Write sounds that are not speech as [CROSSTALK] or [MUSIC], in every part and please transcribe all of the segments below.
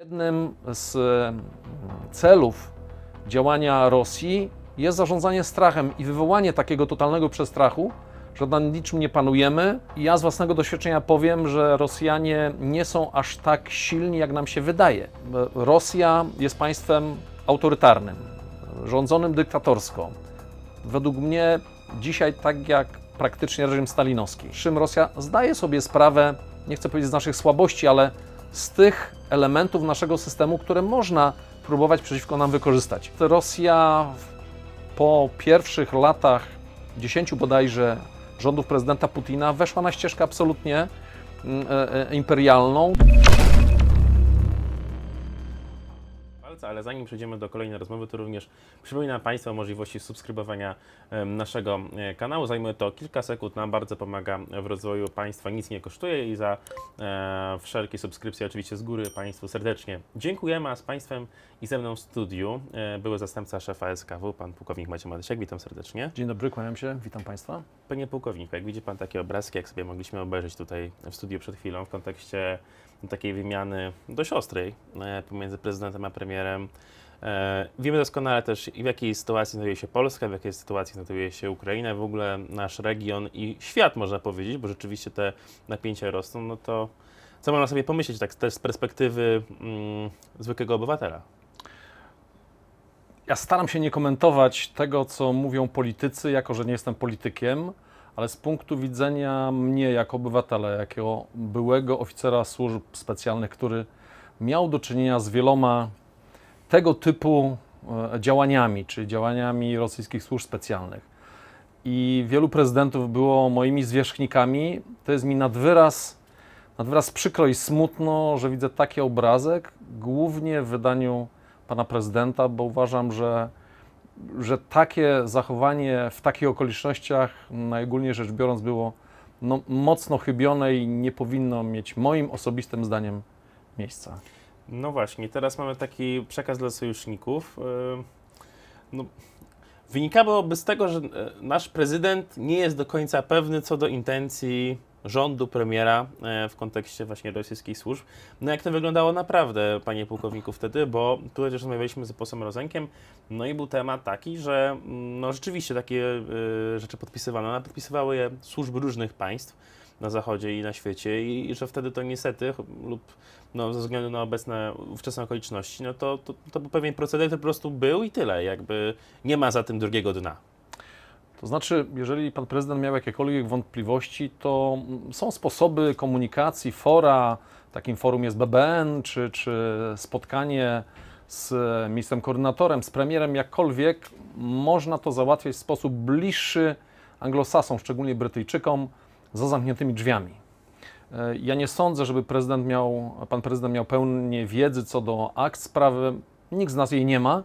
Jednym z mm, celów działania Rosji jest zarządzanie strachem i wywołanie takiego totalnego przestrachu, że nad niczym nie panujemy. I ja z własnego doświadczenia powiem, że Rosjanie nie są aż tak silni, jak nam się wydaje. Rosja jest państwem autorytarnym, rządzonym dyktatorsko. Według mnie dzisiaj tak jak praktycznie reżim stalinowski, czym Rosja zdaje sobie sprawę, nie chcę powiedzieć z naszych słabości, ale z tych elementów naszego systemu, które można próbować przeciwko nam wykorzystać. Rosja po pierwszych latach, dziesięciu bodajże, rządów prezydenta Putina weszła na ścieżkę absolutnie mm, e, e, imperialną. ale zanim przejdziemy do kolejnej rozmowy, to również przypominam Państwu o możliwości subskrybowania naszego e, kanału. Zajmuje to kilka sekund, nam bardzo pomaga w rozwoju Państwa, nic nie kosztuje i za e, wszelkie subskrypcje oczywiście z góry Państwu serdecznie dziękujemy, a z Państwem i ze mną w studiu e, były zastępca szefa SKW, pan pułkownik Maciej Matysiak, witam serdecznie. Dzień dobry, kłaniam się, witam Państwa. Panie pułkowniku, jak widzi Pan takie obrazki, jak sobie mogliśmy obejrzeć tutaj w studiu przed chwilą w kontekście takiej wymiany dość ostrej e, pomiędzy prezydentem a premierem. E, wiemy doskonale też, w jakiej sytuacji znajduje się Polska, w jakiej sytuacji znajduje się Ukraina, w ogóle nasz region i świat, można powiedzieć, bo rzeczywiście te napięcia rosną. No to co można sobie pomyśleć, tak też z perspektywy mm, zwykłego obywatela? Ja staram się nie komentować tego, co mówią politycy, jako że nie jestem politykiem ale z punktu widzenia mnie jako obywatela, jako byłego oficera służb specjalnych, który miał do czynienia z wieloma tego typu e, działaniami, czy działaniami rosyjskich służb specjalnych. I wielu prezydentów było moimi zwierzchnikami. To jest mi nad wyraz, nad wyraz przykro i smutno, że widzę taki obrazek, głównie w wydaniu pana prezydenta, bo uważam, że że takie zachowanie w takich okolicznościach, najogólniej rzecz biorąc, było no, mocno chybione i nie powinno mieć moim osobistym zdaniem miejsca. No właśnie, teraz mamy taki przekaz dla sojuszników. No, wynikałoby z tego, że e, nasz prezydent nie jest do końca pewny co do intencji rządu, premiera e, w kontekście właśnie rosyjskich służb. No jak to wyglądało naprawdę, panie pułkowniku, wtedy, bo tu też rozmawialiśmy z posłem Rozenkiem, no i był temat taki, że mm, no rzeczywiście takie e, rzeczy podpisywano, ale podpisywały je służby różnych państw na zachodzie i na świecie i, i że wtedy to niestety lub no, ze względu na obecne ówczesne okoliczności, no to, to, to był pewien proceder, który po prostu był i tyle, jakby nie ma za tym drugiego dna. To znaczy, jeżeli pan prezydent miał jakiekolwiek wątpliwości, to mm, są sposoby komunikacji, fora, takim forum jest BBN, czy, czy spotkanie z ministrem koordynatorem, z premierem, jakkolwiek, można to załatwiać w sposób bliższy anglosasom, szczególnie Brytyjczykom, za zamkniętymi drzwiami. E, ja nie sądzę, żeby prezydent miał, pan prezydent miał pełnię wiedzy co do akt sprawy. Nikt z nas jej nie ma,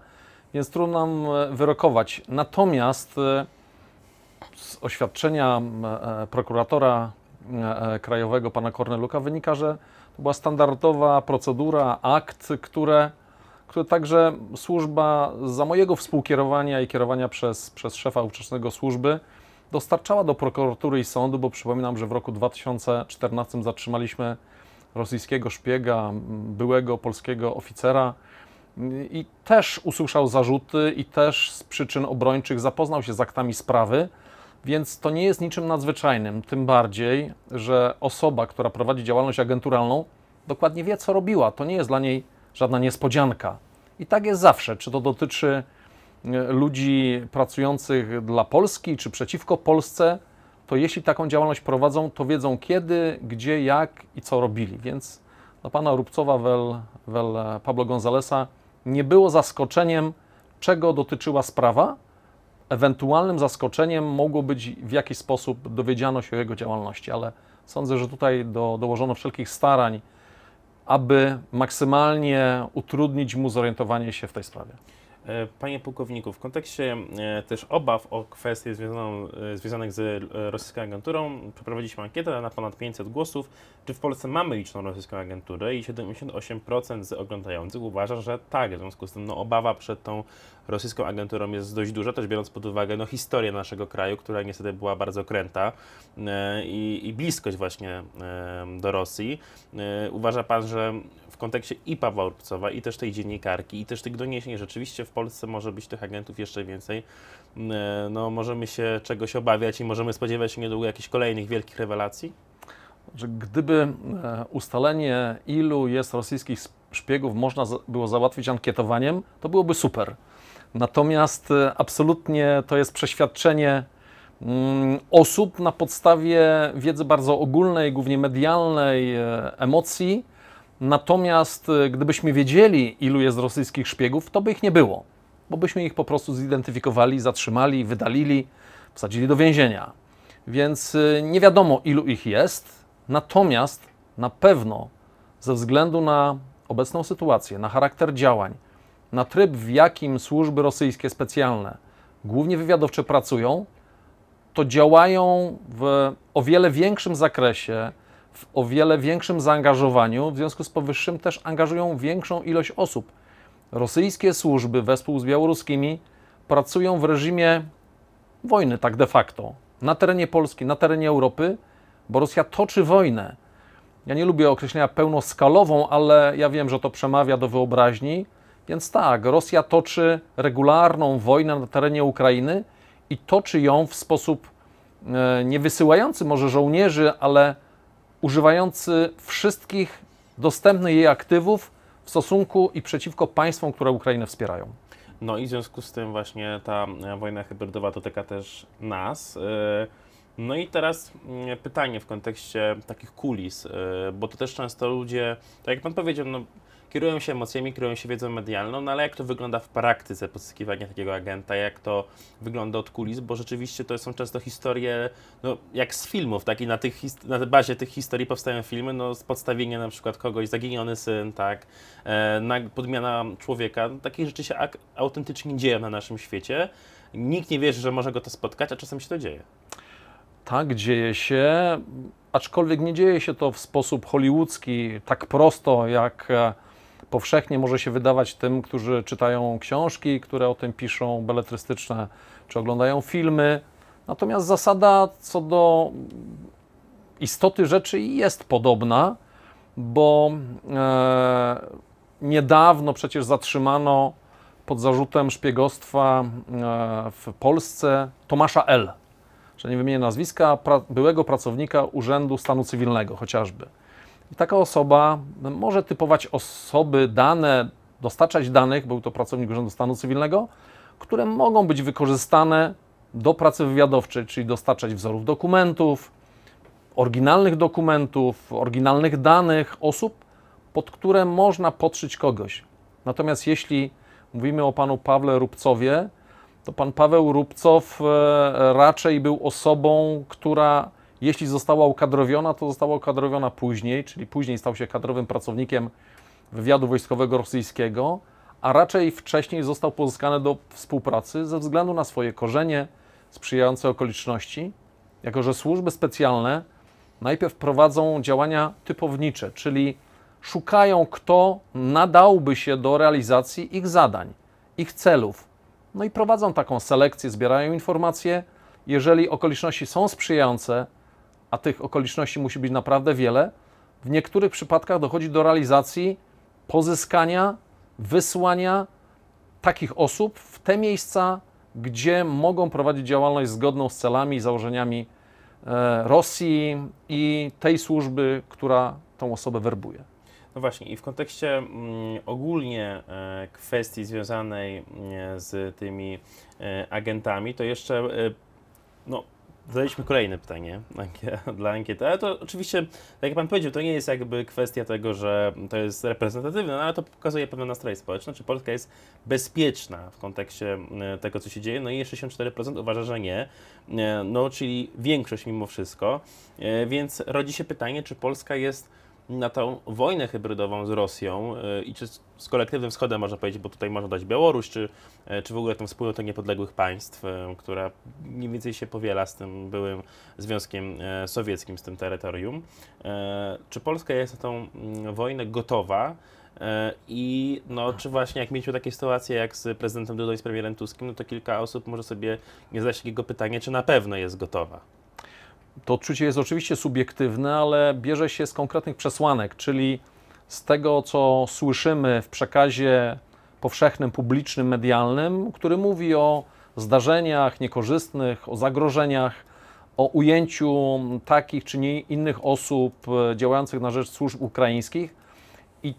więc trudno nam e, wyrokować. Natomiast e, z oświadczenia e, prokuratora e, krajowego pana Korneluka wynika, że to była standardowa procedura, akt, które, które także służba za mojego współkierowania i kierowania przez, przez szefa ówczesnego służby dostarczała do prokuratury i sądu, bo przypominam, że w roku 2014 zatrzymaliśmy rosyjskiego szpiega, byłego polskiego oficera i też usłyszał zarzuty i też z przyczyn obrończych zapoznał się z aktami sprawy więc to nie jest niczym nadzwyczajnym, tym bardziej, że osoba, która prowadzi działalność agenturalną, dokładnie wie, co robiła. To nie jest dla niej żadna niespodzianka. I tak jest zawsze, czy to dotyczy e, ludzi pracujących dla Polski czy przeciwko Polsce, to jeśli taką działalność prowadzą, to wiedzą kiedy, gdzie, jak i co robili. Więc dla pana Rubcowa wel, wel e, Pablo Gonzalesa nie było zaskoczeniem, czego dotyczyła sprawa, ewentualnym zaskoczeniem mogło być w jakiś sposób dowiedziano się o jego działalności, ale sądzę, że tutaj do, dołożono wszelkich starań, aby maksymalnie utrudnić mu zorientowanie się w tej sprawie. E, panie pułkowniku, w kontekście e, też obaw o kwestie związane związanych z e, rosyjską agenturą, przeprowadziliśmy ankietę na ponad 500 głosów. Czy w Polsce mamy liczną rosyjską agenturę? I 78% z oglądających uważa, że tak. W związku z tym no, obawa przed tą rosyjską agenturą jest dość duża, też biorąc pod uwagę no, historię naszego kraju, która niestety była bardzo kręta e, i, i bliskość właśnie do Rosji. E, uważa Pan, że w kontekście i Pawła Urbcowa, i też tej dziennikarki, i też tych doniesień, rzeczywiście w Polsce może być tych agentów jeszcze więcej. E, no, możemy się czegoś obawiać i możemy spodziewać się niedługo jakichś kolejnych wielkich rewelacji? gdyby ustalenie, ilu jest rosyjskich szpiegów, można było załatwić ankietowaniem, to byłoby super. Natomiast y, absolutnie to jest przeświadczenie mm, osób na podstawie wiedzy bardzo ogólnej, głównie medialnej, e, emocji. Natomiast y, gdybyśmy wiedzieli, ilu jest rosyjskich szpiegów, to by ich nie było, bo byśmy ich po prostu zidentyfikowali, zatrzymali, wydalili, wsadzili do więzienia. Więc y, nie wiadomo, ilu ich jest, natomiast na pewno ze względu na obecną sytuację, na charakter działań, na tryb, w jakim służby rosyjskie specjalne, głównie wywiadowcze, pracują, to działają w o wiele większym zakresie, w o wiele większym zaangażowaniu, w związku z powyższym też angażują większą ilość osób. Rosyjskie służby wespół z białoruskimi pracują w reżimie wojny, tak de facto, na terenie Polski, na terenie Europy, bo Rosja toczy wojnę. Ja nie lubię określenia pełnoskalową, ale ja wiem, że to przemawia do wyobraźni. Więc tak, Rosja toczy regularną wojnę na terenie Ukrainy i toczy ją w sposób e, nie wysyłający może żołnierzy, ale używający wszystkich dostępnych jej aktywów w stosunku i przeciwko państwom, które Ukrainę wspierają. No i w związku z tym właśnie ta e, wojna hybrydowa dotyka też nas. E, no i teraz mm, pytanie w kontekście takich kulis, bo to też często ludzie, tak jak Pan powiedział, no kierują się emocjami, kierują się wiedzą medialną, no ale jak to wygląda w praktyce pozyskiwania takiego agenta, jak to wygląda od kulis, bo rzeczywiście to są często historie, no jak z filmów, tak i na, tych, na bazie tych historii powstają filmy, no z podstawienia na przykład kogoś, zaginiony syn, tak, e, podmiana człowieka, no, takie rzeczy się autentycznie dzieją na naszym świecie, nikt nie wierzy, że może go to spotkać, a czasem się to dzieje. Tak, dzieje się, aczkolwiek nie dzieje się to w sposób hollywoodzki, tak prosto jak e, powszechnie może się wydawać tym, którzy czytają książki, które o tym piszą, beletrystyczne, czy oglądają filmy. Natomiast zasada co do istoty rzeczy jest podobna, bo e, niedawno przecież zatrzymano pod zarzutem szpiegostwa e, w Polsce Tomasza L., że nie wymienię nazwiska, pra, byłego pracownika Urzędu Stanu Cywilnego chociażby i taka osoba może typować osoby, dane, dostarczać danych, był to pracownik Urzędu Stanu Cywilnego, które mogą być wykorzystane do pracy wywiadowczej, czyli dostarczać wzorów dokumentów, oryginalnych dokumentów, oryginalnych danych osób, pod które można podszyć kogoś. Natomiast jeśli mówimy o panu Pawle Rubcowie, to pan Paweł Rubcow e, raczej był osobą, która jeśli została ukadrowiona, to została ukadrowiona później, czyli później stał się kadrowym pracownikiem wywiadu wojskowego rosyjskiego, a raczej wcześniej został pozyskany do współpracy ze względu na swoje korzenie, sprzyjające okoliczności, jako że służby specjalne najpierw prowadzą działania typownicze, czyli szukają, kto nadałby się do realizacji ich zadań, ich celów. No i prowadzą taką selekcję, zbierają informacje. Jeżeli okoliczności są sprzyjające, a tych okoliczności musi być naprawdę wiele, w niektórych przypadkach dochodzi do realizacji pozyskania, wysłania takich osób w te miejsca, gdzie mogą prowadzić działalność zgodną z celami i założeniami e, Rosji i tej służby, która tą osobę werbuje. No właśnie, i w kontekście mm, ogólnie e, kwestii związanej e, z tymi agentami, to jeszcze no, zadaliśmy kolejne pytanie [LAUGHS] dla ankiety, ale to oczywiście, tak jak Pan powiedział, to nie jest jakby kwestia tego, że to jest reprezentatywne, no ale to pokazuje pewne nastroje społeczne, czy Polska jest bezpieczna w kontekście e, tego, co się dzieje, no i 64% uważa, że nie, e, no czyli większość mimo wszystko, e, więc rodzi się pytanie, czy Polska jest na tą wojnę hybrydową z Rosją y, i czy z kolektywnym wschodem można powiedzieć, bo tutaj można dać Białoruś, czy, y, czy w ogóle tą wspólnotę niepodległych państw, y, która mniej więcej się powiela z tym byłym Związkiem Sowieckim, z tym terytorium. Czy Polska jest na tą mm, wojnę gotowa? I no, czy właśnie jak mieliśmy takie sytuacje jak z prezydentem Dudą i z premierem Tuskim, no to kilka osób może sobie nie zadać takiego pytania, czy na pewno jest gotowa. To odczucie jest oczywiście subiektywne, ale bierze się z konkretnych przesłanek, czyli z tego, co słyszymy w przekazie powszechnym, publicznym, medialnym, który mówi o zdarzeniach niekorzystnych, o zagrożeniach, o ujęciu takich czy nie innych osób e, działających na rzecz służb ukraińskich. I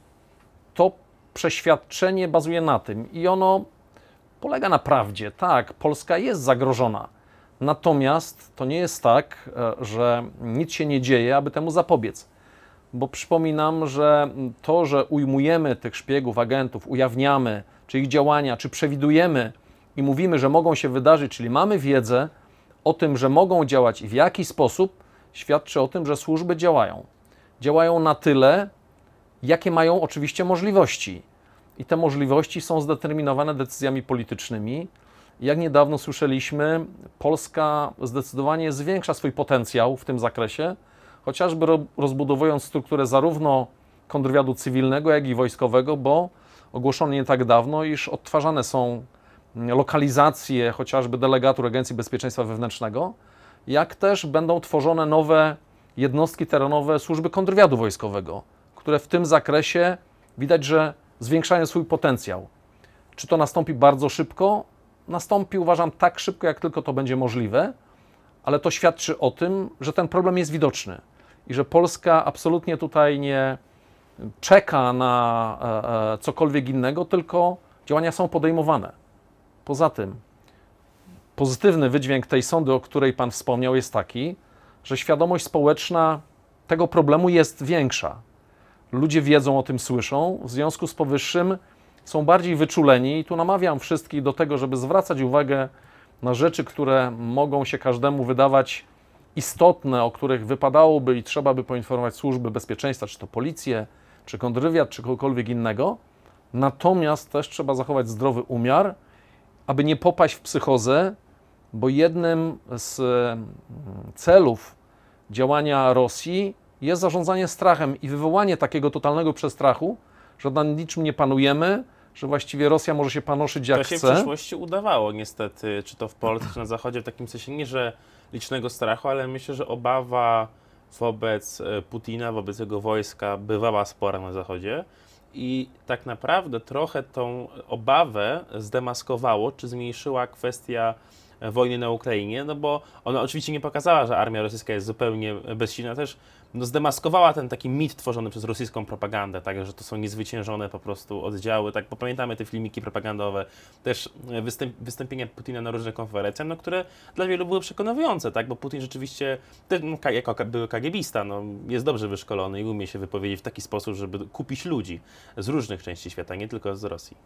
to przeświadczenie bazuje na tym. I ono polega na prawdzie. Tak, Polska jest zagrożona Natomiast to nie jest tak, e, że nic się nie dzieje, aby temu zapobiec. Bo przypominam, że to, że ujmujemy tych szpiegów, agentów, ujawniamy, czy ich działania, czy przewidujemy i mówimy, że mogą się wydarzyć, czyli mamy wiedzę o tym, że mogą działać i w jaki sposób, świadczy o tym, że służby działają. Działają na tyle, jakie mają oczywiście możliwości. I te możliwości są zdeterminowane decyzjami politycznymi, jak niedawno słyszeliśmy, Polska zdecydowanie zwiększa swój potencjał w tym zakresie, chociażby rozbudowując strukturę zarówno kontrwywiadu cywilnego, jak i wojskowego, bo ogłoszono nie tak dawno, iż odtwarzane są lokalizacje chociażby delegatur Agencji Bezpieczeństwa Wewnętrznego, jak też będą tworzone nowe jednostki terenowe służby kontrwywiadu wojskowego, które w tym zakresie widać, że zwiększają swój potencjał. Czy to nastąpi bardzo szybko? nastąpi, uważam, tak szybko, jak tylko to będzie możliwe, ale to świadczy o tym, że ten problem jest widoczny i że Polska absolutnie tutaj nie czeka na e, e, cokolwiek innego, tylko działania są podejmowane. Poza tym, pozytywny wydźwięk tej sądy, o której Pan wspomniał, jest taki, że świadomość społeczna tego problemu jest większa. Ludzie wiedzą o tym, słyszą, w związku z powyższym są bardziej wyczuleni i tu namawiam wszystkich do tego, żeby zwracać uwagę na rzeczy, które mogą się każdemu wydawać istotne, o których wypadałoby i trzeba by poinformować służby bezpieczeństwa, czy to policję, czy kontrwywiad, czy kogokolwiek innego. Natomiast też trzeba zachować zdrowy umiar, aby nie popaść w psychozę, bo jednym z mm, celów działania Rosji jest zarządzanie strachem i wywołanie takiego totalnego przestrachu, że nad niczym nie panujemy, że właściwie Rosja może się panoszyć jak chce. To się chce. w przeszłości udawało niestety, czy to w Polsce, czy na Zachodzie, w takim sensie nie, że licznego strachu, ale myślę, że obawa wobec e, Putina, wobec jego wojska bywała spora na Zachodzie i tak naprawdę trochę tą obawę zdemaskowało, czy zmniejszyła kwestia wojny na Ukrainie, no bo ona oczywiście nie pokazała, że armia rosyjska jest zupełnie bezsilna, też no, zdemaskowała ten taki mit tworzony przez rosyjską propagandę, tak, że to są niezwyciężone po prostu oddziały, tak, bo pamiętamy te filmiki propagandowe, też e, występ, wystąpienia Putina na różnych konferencjach, no, które dla wielu były przekonujące, tak, bo Putin rzeczywiście, no, jako były kagiebista, no, jest dobrze wyszkolony i umie się wypowiedzieć w taki sposób, żeby kupić ludzi z różnych części świata, nie tylko z Rosji.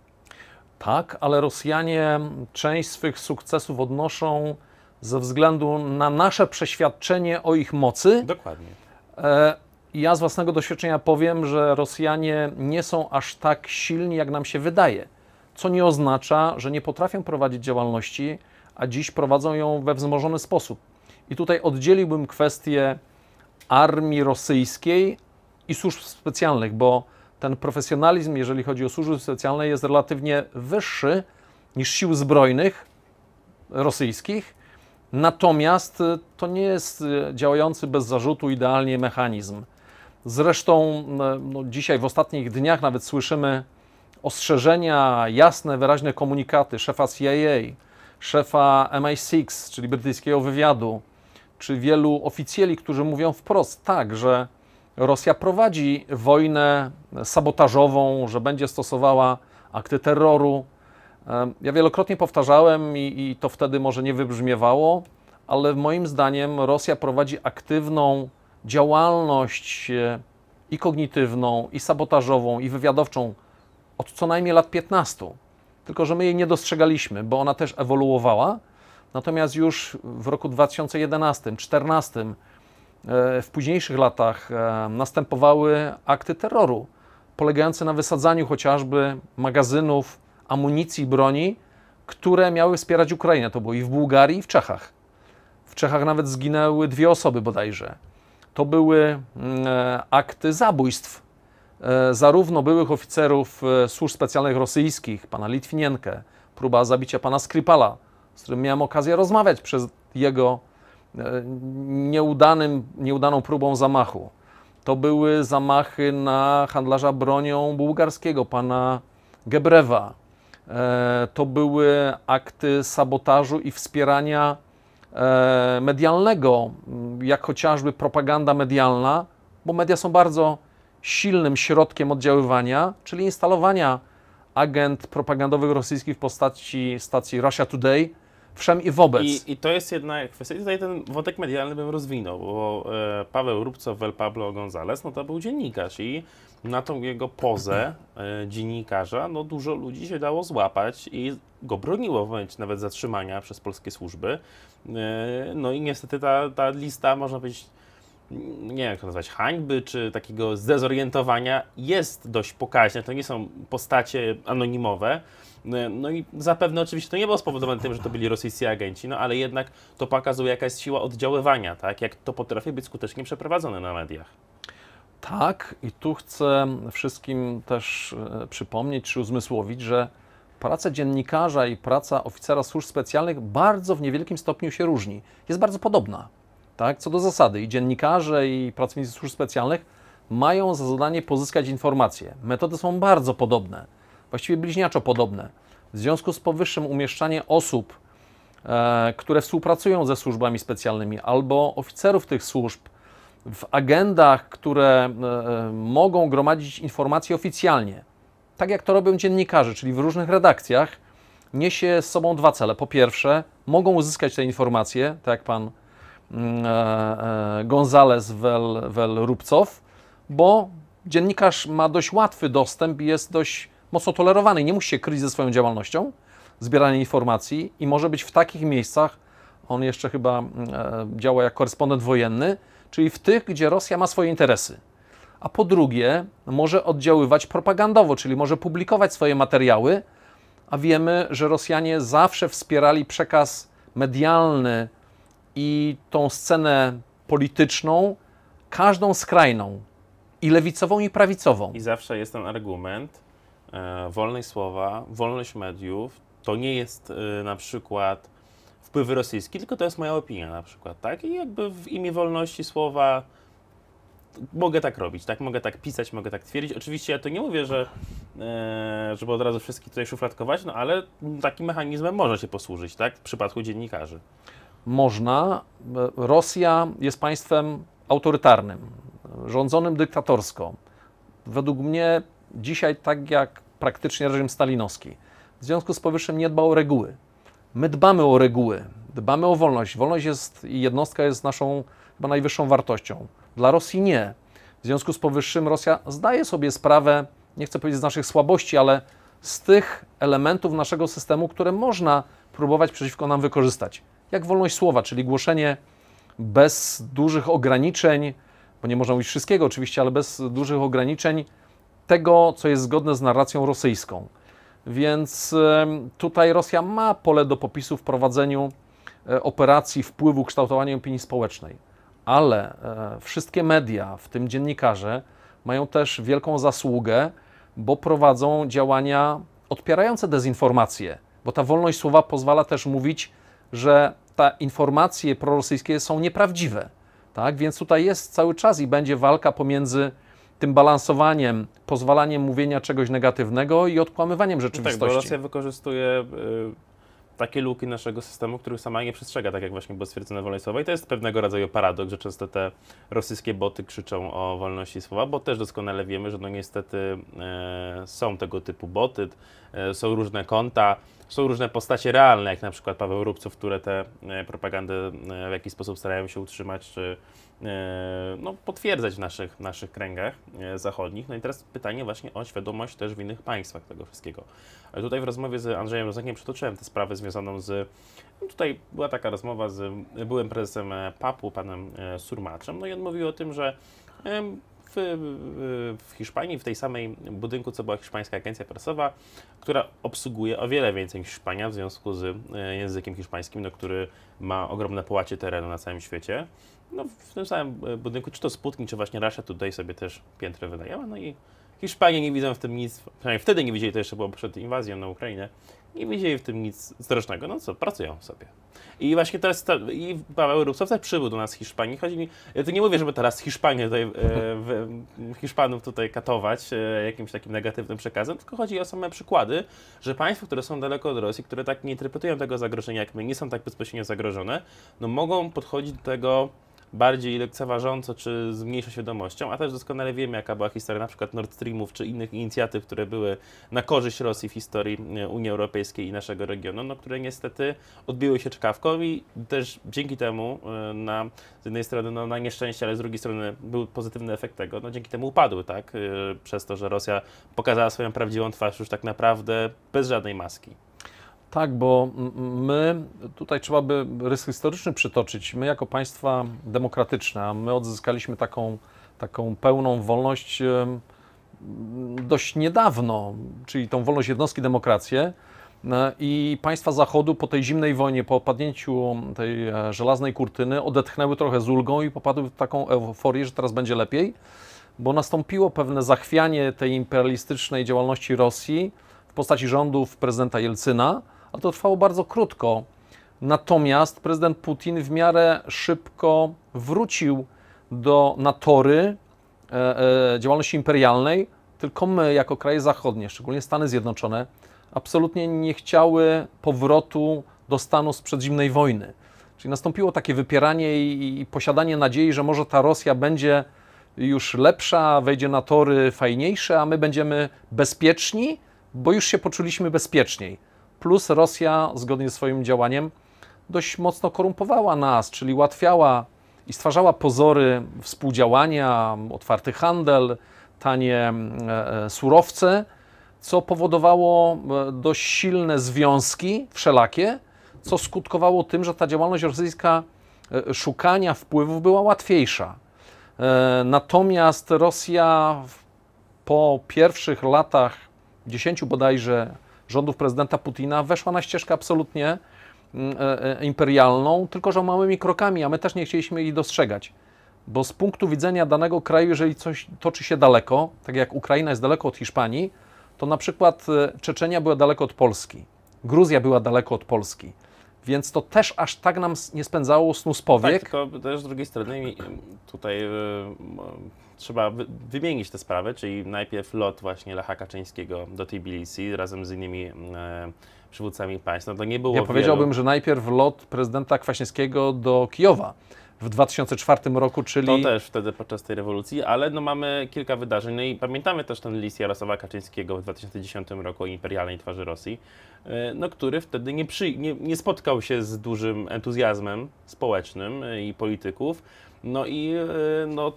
Tak, ale Rosjanie część swych sukcesów odnoszą ze względu na nasze przeświadczenie o ich mocy. Dokładnie. E, ja z własnego doświadczenia powiem, że Rosjanie nie są aż tak silni, jak nam się wydaje, co nie oznacza, że nie potrafią prowadzić działalności, a dziś prowadzą ją we wzmożony sposób. I tutaj oddzieliłbym kwestię armii rosyjskiej i służb specjalnych, bo ten profesjonalizm, jeżeli chodzi o służby specjalne, jest relatywnie wyższy niż sił zbrojnych rosyjskich. Natomiast y, to nie jest y, działający bez zarzutu idealnie mechanizm. Zresztą no, dzisiaj, w ostatnich dniach, nawet słyszymy ostrzeżenia, jasne, wyraźne komunikaty szefa CIA, szefa MI6, czyli brytyjskiego wywiadu, czy wielu oficjeli, którzy mówią wprost tak, że Rosja prowadzi wojnę sabotażową, że będzie stosowała akty terroru. Ja wielokrotnie powtarzałem i, i to wtedy może nie wybrzmiewało, ale moim zdaniem Rosja prowadzi aktywną działalność e, i kognitywną, i sabotażową, i wywiadowczą od co najmniej lat 15. Tylko, że my jej nie dostrzegaliśmy, bo ona też ewoluowała. Natomiast już w roku 2011, 2014 E, w późniejszych latach e, następowały akty terroru, polegające na wysadzaniu chociażby magazynów, amunicji, broni, które miały wspierać Ukrainę. To było i w Bułgarii, i w Czechach. W Czechach nawet zginęły dwie osoby bodajże. To były mm, e, akty zabójstw zarówno byłych oficerów służb specjalnych rosyjskich, pana Litwinienkę, próba zabicia pana Skripala, z którym miałem okazję rozmawiać przez jego nieudanym, nieudaną próbą zamachu. To były zamachy na handlarza bronią bułgarskiego, pana Gebrewa. E, to były akty sabotażu i wspierania e, medialnego, jak chociażby propaganda medialna, bo media są bardzo silnym środkiem oddziaływania, czyli instalowania agent propagandowych rosyjskich w postaci stacji Russia Today, wszem i wobec. I, i to jest jedna kwestia. I tutaj ten wątek medialny bym rozwinął, bo e, Paweł Rubcow, El Pablo Gonzales no to był dziennikarz i na tą jego pozę e, dziennikarza, no dużo ludzi się dało złapać i go broniło w momencie nawet zatrzymania przez polskie służby. E, no i niestety ta, ta lista, można powiedzieć, nie wiem jak to nazwać, hańby czy takiego zdezorientowania jest dość pokaźna. To nie są postacie anonimowe. No, no i zapewne oczywiście to nie było spowodowane tym, że to byli rosyjscy agenci, no ale jednak to pokazuje jakaś siła oddziaływania, tak? Jak to potrafi być skutecznie przeprowadzone na mediach. Tak, i tu chcę wszystkim też e, przypomnieć czy uzmysłowić, że praca dziennikarza i praca oficera służb specjalnych bardzo w niewielkim stopniu się różni. Jest bardzo podobna, tak? Co do zasady, i dziennikarze, i pracownicy służb specjalnych mają za zadanie pozyskać informacje. Metody są bardzo podobne właściwie bliźniaczo podobne. W związku z powyższym umieszczanie osób, e, które współpracują ze służbami specjalnymi albo oficerów tych służb w agendach, które e, e, mogą gromadzić informacje oficjalnie, tak jak to robią dziennikarze, czyli w różnych redakcjach, niesie z sobą dwa cele. Po pierwsze, mogą uzyskać te informacje, tak jak pan mm, Gonzales Wel, Wel bo dziennikarz ma dość łatwy dostęp i jest dość mocno tolerowany nie musi się kryć ze swoją działalnością, zbieranie informacji i może być w takich miejscach, on jeszcze chyba mm, e, działa jak korespondent wojenny, czyli w tych, gdzie Rosja ma swoje interesy. A po drugie, może oddziaływać propagandowo, czyli może publikować swoje materiały, a wiemy, że Rosjanie zawsze wspierali przekaz medialny i tą scenę polityczną, każdą skrajną, i lewicową, i prawicową. I zawsze jest ten argument, E, wolność słowa, wolność mediów, to nie jest e, na przykład wpływy rosyjskie, tylko to jest moja opinia na przykład, tak? I jakby w imię wolności słowa mogę tak robić, tak? Mogę tak pisać, mogę tak twierdzić. Oczywiście ja to nie mówię, że e, żeby od razu wszystkich tutaj szufladkować, no ale takim mechanizmem można się posłużyć, tak? W przypadku dziennikarzy. Można. Rosja jest państwem autorytarnym, rządzonym dyktatorsko. Według mnie dzisiaj, tak jak praktycznie reżim stalinowski. W związku z powyższym nie dbał o reguły. My dbamy o reguły, dbamy o wolność. Wolność jest i jednostka jest naszą chyba najwyższą wartością. Dla Rosji nie. W związku z powyższym Rosja zdaje sobie sprawę, nie chcę powiedzieć z naszych słabości, ale z tych elementów naszego systemu, które można próbować przeciwko nam wykorzystać. Jak wolność słowa, czyli głoszenie bez dużych ograniczeń, bo nie można mówić wszystkiego oczywiście, ale bez dużych ograniczeń tego, co jest zgodne z narracją rosyjską. Więc tutaj Rosja ma pole do popisu w prowadzeniu e, operacji wpływu kształtowania opinii społecznej. Ale e, wszystkie media, w tym dziennikarze, mają też wielką zasługę, bo prowadzą działania odpierające dezinformację, bo ta wolność słowa pozwala też mówić, że te informacje prorosyjskie są nieprawdziwe. Tak? Więc tutaj jest cały czas i będzie walka pomiędzy tym balansowaniem, pozwalaniem mówienia czegoś negatywnego i odkłamywaniem rzeczywistości. No tak, bo Rosja wykorzystuje y, takie luki naszego systemu, których sama nie przestrzega, tak jak właśnie było stwierdzone w Olejsowej. I to jest pewnego rodzaju paradoks, że często te rosyjskie boty krzyczą o wolności słowa, bo też doskonale wiemy, że no niestety y, są tego typu boty, y, są różne konta, są różne postacie realne, jak na przykład Paweł Rubców, które tę e, propagandę w jakiś sposób starają się utrzymać, czy E, no, potwierdzać w naszych, naszych kręgach e, zachodnich. No i teraz pytanie właśnie o świadomość też w innych państwach tego wszystkiego. Tutaj w rozmowie z Andrzejem Rozakiem przytoczyłem tę sprawę związaną z... No tutaj była taka rozmowa z byłym prezesem e, PAP-u, panem Surmaczem, no i on mówił o tym, że w, w, Hiszpanii, w tej samej budynku, co była hiszpańska agencja prasowa, która obsługuje o wiele więcej niż Hiszpania w związku z językiem hiszpańskim, no, który ma ogromne połacie terenu na całym świecie no, w tym samym e, budynku, czy to Sputnik, czy właśnie Russia tutaj sobie też piętro wynajęła. No i Hiszpanie nie widzą w tym nic, przynajmniej wtedy nie widzieli, to jeszcze było przed inwazją na Ukrainę, nie widzieli w tym nic strasznego. No co, pracują sobie. I właśnie teraz ta, i Paweł Rusow też przybył do nas z Hiszpanii. Chodzi mi, ja tu nie mówię, żeby teraz Hiszpanię tutaj, e, w, Hiszpanów tutaj katować e, jakimś takim negatywnym przekazem, tylko chodzi o same przykłady, że państwa, które są daleko od Rosji, które tak nie interpretują tego zagrożenia jak my, nie są tak bezpośrednio zagrożone, no mogą podchodzić do tego bardziej lekceważąco czy z mniejszą świadomością, a też doskonale wiemy, jaka była historia na przykład Nord Streamów czy innych inicjatyw, które były na korzyść Rosji w historii e, Unii Europejskiej i naszego regionu, no, które niestety odbiły się czkawką i też dzięki temu e, na, z jednej strony no, na nieszczęście, ale z drugiej strony był pozytywny efekt tego, no dzięki temu upadły, tak? E, przez to, że Rosja pokazała swoją prawdziwą twarz już tak naprawdę bez żadnej maski. Tak, bo my, tutaj trzeba by rys historyczny przytoczyć, my jako państwa demokratyczne, my odzyskaliśmy taką, taką pełną wolność dość niedawno, czyli tą wolność jednostki, demokrację e, i państwa Zachodu po tej zimnej wojnie, po opadnięciu tej e, żelaznej kurtyny odetchnęły trochę z ulgą i popadły w taką euforię, że teraz będzie lepiej, bo nastąpiło pewne zachwianie tej imperialistycznej działalności Rosji w postaci rządów prezydenta Jelcyna, ale to trwało bardzo krótko. Natomiast prezydent Putin w miarę szybko wrócił do, na tory e, e, działalności imperialnej, tylko my, jako kraje zachodnie, szczególnie Stany Zjednoczone, absolutnie nie chciały powrotu do stanu sprzed zimnej wojny. Czyli nastąpiło takie wypieranie i, i posiadanie nadziei, że może ta Rosja będzie już lepsza, wejdzie na tory fajniejsze, a my będziemy bezpieczni, bo już się poczuliśmy bezpieczniej. Plus Rosja, zgodnie ze swoim działaniem, dość mocno korumpowała nas, czyli ułatwiała i stwarzała pozory współdziałania, otwarty handel, tanie e, e, surowce, co powodowało e, dość silne związki wszelakie, co skutkowało tym, że ta działalność rosyjska szukania wpływów była łatwiejsza. Natomiast Rosja po pierwszych latach, dziesięciu bodajże, rządów prezydenta Putina weszła na ścieżkę absolutnie mm, e, e, imperialną, tylko że małymi krokami, a my też nie chcieliśmy jej dostrzegać. Bo z punktu widzenia danego kraju, jeżeli coś toczy się daleko, tak jak Ukraina jest daleko od Hiszpanii, to na przykład e, Czeczenia była daleko od Polski, Gruzja była daleko od Polski. Więc to też aż tak nam nie spędzało snu z powiek. Tak, to też z drugiej strony tutaj trzeba wy wymienić te sprawy, czyli najpierw lot właśnie Lecha Kaczyńskiego do Tbilisi razem z innymi e, przywódcami państw. No to nie było Ja wielu. powiedziałbym, że najpierw lot prezydenta Kwaśniewskiego do Kijowa w 2004 roku, czyli... To też wtedy podczas tej rewolucji, ale no mamy kilka wydarzeń. No i pamiętamy też ten list Jarosława Kaczyńskiego w 2010 roku o imperialnej twarzy Rosji, e, no, który wtedy nie, przy, nie, nie spotkał się z dużym entuzjazmem społecznym e, i polityków. No i e, no,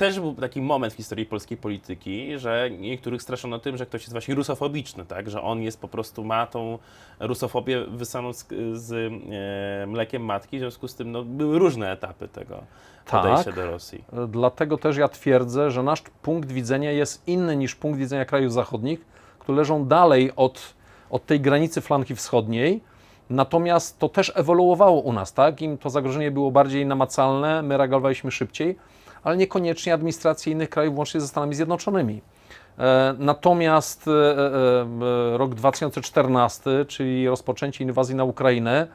też był taki moment w historii polskiej polityki, że niektórych straszono tym, że ktoś jest właśnie rusofobiczny, tak? że on jest po prostu, ma tą rusofobię wysaną z, z e, mlekiem matki, w związku z tym no, były różne etapy tego tak. podejścia do Rosji. E, dlatego też ja twierdzę, że nasz punkt widzenia jest inny niż punkt widzenia krajów zachodnich, które leżą dalej od, od tej granicy flanki wschodniej. Natomiast to też ewoluowało u nas, tak? Im to zagrożenie było bardziej namacalne, my reagowaliśmy szybciej ale niekoniecznie administracje innych krajów, łącznie ze Stanami Zjednoczonymi. E, natomiast e, e, rok 2014, czyli rozpoczęcie inwazji na Ukrainę,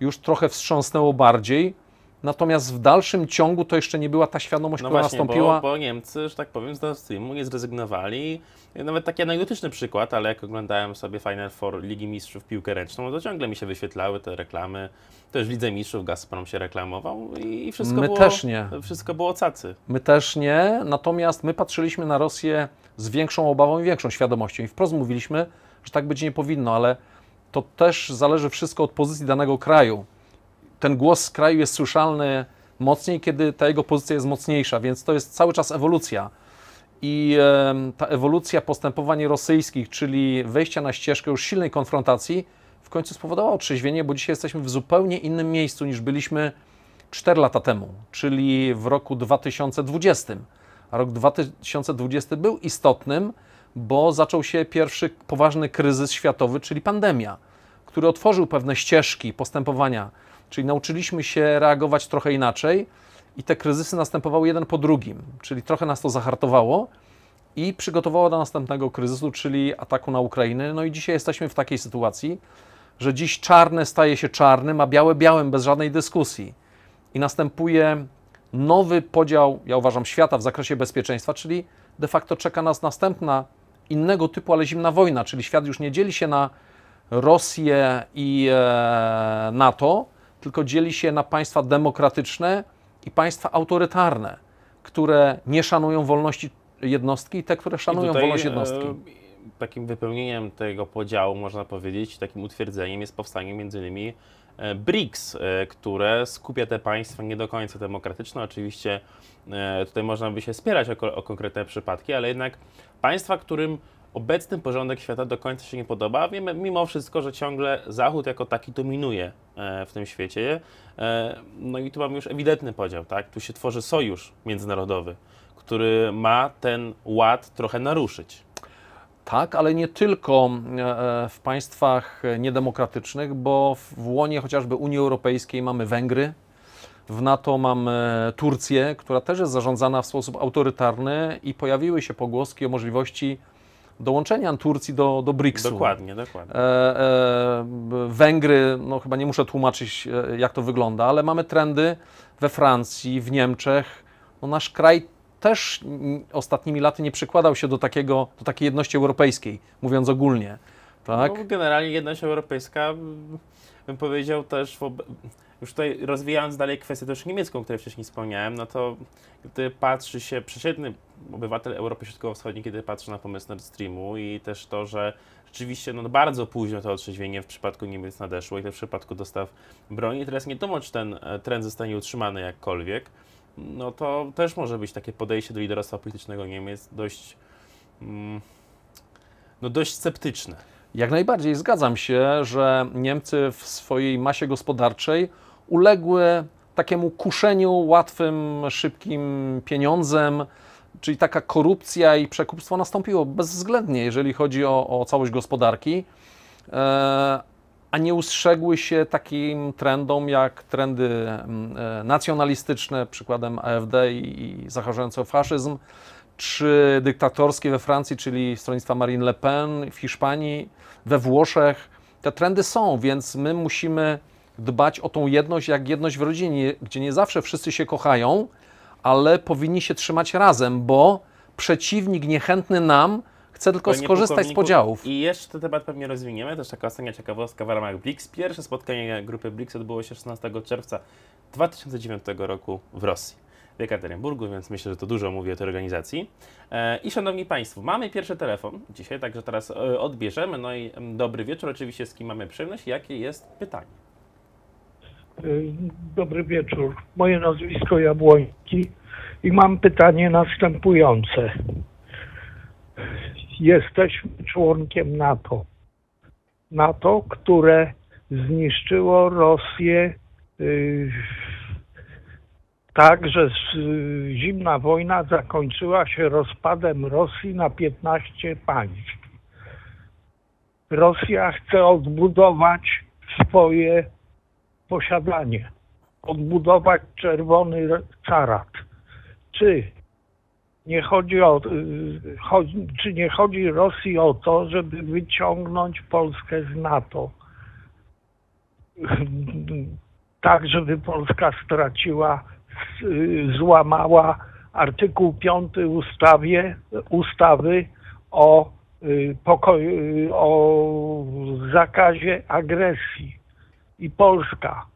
już trochę wstrząsnęło bardziej natomiast w dalszym ciągu to jeszcze nie była ta świadomość, no która właśnie, nastąpiła. Bo, bo Niemcy, że tak powiem, z Nord nie zrezygnowali. Nawet taki anegdotyczny przykład, ale jak oglądałem sobie Final Four Ligi Mistrzów piłkę ręczną, no to ciągle mi się wyświetlały te reklamy. Też widzę mistrzów, Gazprom się reklamował i wszystko my było... też nie. Wszystko było cacy. My też nie, natomiast my patrzyliśmy na Rosję z większą obawą i większą świadomością i wprost mówiliśmy, że tak być nie powinno, ale to też zależy wszystko od pozycji danego kraju ten głos z kraju jest słyszalny mocniej, kiedy ta jego pozycja jest mocniejsza, więc to jest cały czas ewolucja. I ta ewolucja postępowań rosyjskich, czyli wejścia na ścieżkę już silnej konfrontacji, w końcu spowodowała otrzeźwienie, bo dzisiaj jesteśmy w zupełnie innym miejscu niż byliśmy 4 lata temu, czyli w roku 2020. A rok 2020 był istotnym, bo zaczął się pierwszy poważny kryzys światowy, czyli pandemia, który otworzył pewne ścieżki postępowania Czyli nauczyliśmy się reagować trochę inaczej i te kryzysy następowały jeden po drugim, czyli trochę nas to zahartowało i przygotowało do następnego kryzysu, czyli ataku na Ukrainę. No i dzisiaj jesteśmy w takiej sytuacji, że dziś czarne staje się czarnym, a białe białym bez żadnej dyskusji. I następuje nowy podział, ja uważam, świata w zakresie bezpieczeństwa, czyli de facto czeka nas następna innego typu, ale zimna wojna, czyli świat już nie dzieli się na Rosję i e, NATO, tylko dzieli się na państwa demokratyczne i państwa autorytarne, które nie szanują wolności jednostki i te, które szanują tutaj, wolność e, jednostki. Takim wypełnieniem tego podziału, można powiedzieć, takim utwierdzeniem jest powstanie między innymi e, BRICS, e, które skupia te państwa nie do końca demokratyczne. Oczywiście tutaj można by się spierać o, o konkretne przypadki, ale jednak państwa, którym obecny porządek świata do końca się nie podoba. Wiemy mimo wszystko, że ciągle Zachód jako taki dominuje e, w tym świecie. E, no i tu mamy już ewidentny podział, tak? Tu się tworzy sojusz międzynarodowy, który ma ten ład trochę naruszyć. Tak, ale nie tylko e, w państwach niedemokratycznych, bo w łonie chociażby Unii Europejskiej mamy Węgry, w NATO mamy Turcję, która też jest zarządzana w sposób autorytarny i pojawiły się pogłoski o możliwości dołączenia Turcji do, do BRICS-u. Dokładnie, dokładnie. E, e, Węgry, no chyba nie muszę tłumaczyć, e, jak to wygląda, ale mamy trendy we Francji, w Niemczech. No, nasz kraj też ostatnimi laty nie przykładał się do, takiego, do takiej jedności europejskiej, mówiąc ogólnie. Tak? No, generalnie jedność europejska bym powiedział też, już tutaj rozwijając dalej kwestię też niemiecką, o której wcześniej wspomniałem, no to gdy patrzy się przeciętny obywatel Europy Środkowo-Wschodniej, kiedy patrzy na pomysł Nord Streamu i też to, że rzeczywiście no, bardzo późno to otrzeźwienie w przypadku Niemiec nadeszło i też w przypadku dostaw broni, teraz nie wiadomo, czy ten e, trend zostanie utrzymany jakkolwiek, no to też może być takie podejście do liderstwa politycznego Niemiec dość, mm, no, dość sceptyczne. Jak najbardziej zgadzam się, że Niemcy w swojej masie gospodarczej uległy takiemu kuszeniu łatwym, szybkim pieniądzem, czyli taka korupcja i przekupstwo nastąpiło bezwzględnie, jeżeli chodzi o, o całość gospodarki, e, a nie ustrzegły się takim trendom jak trendy mm, e, nacjonalistyczne, przykładem AfD i, i zachorujący faszyzm, czy dyktatorskie we Francji, czyli stronnictwa Marine Le Pen, w Hiszpanii, we Włoszech. Te trendy są, więc my musimy dbać o tą jedność jak jedność w rodzinie, gdzie nie zawsze wszyscy się kochają, ale powinni się trzymać razem, bo przeciwnik niechętny nam chce tylko Panie skorzystać z podziałów. I jeszcze ten temat pewnie rozwiniemy, też taka ostatnia ciekawostka w ramach BRICS. Pierwsze spotkanie grupy BRICS odbyło się 16 czerwca 2009 roku w Rosji w Jekaterynburgu, więc myślę, że to dużo mówi o tej organizacji. E, I szanowni Państwo, mamy pierwszy telefon dzisiaj, także teraz e, odbierzemy. No i mm, dobry wieczór, oczywiście z kim mamy przyjemność, jakie jest pytanie? E, dobry wieczór. Moje nazwisko Jabłoński i mam pytanie następujące. Jesteśmy członkiem NATO. NATO, które zniszczyło Rosję y, tak, że y, zimna wojna zakończyła się rozpadem Rosji na 15 państw. Rosja chce odbudować swoje posiadanie, odbudować czerwony carat. Czy nie chodzi, o, y, czy nie chodzi Rosji o to, żeby wyciągnąć Polskę z NATO? Tak, żeby Polska straciła Y, złamała artykuł 5 ustawie, ustawy o, y, pokoju, y, o zakazie agresji i Polska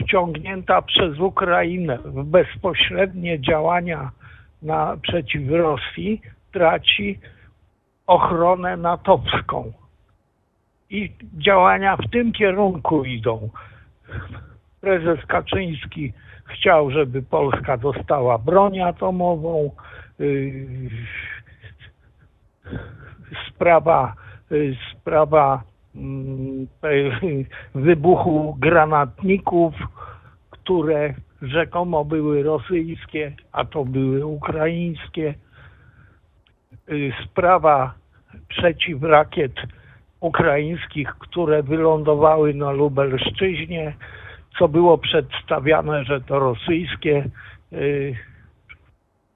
wciągnięta przez Ukrainę w bezpośrednie działania na, przeciw Rosji traci ochronę natowską. I działania w tym kierunku idą. Prezes Kaczyński Chciał, żeby Polska dostała broń atomową. Y, sprawa, y, sprawa mm, wybuchu granatników, które rzekomo były rosyjskie, a to były ukraińskie. Y, sprawa przeciwrakiet ukraińskich, które wylądowały na Lubelszczyźnie co było przedstawiane, że to rosyjskie y,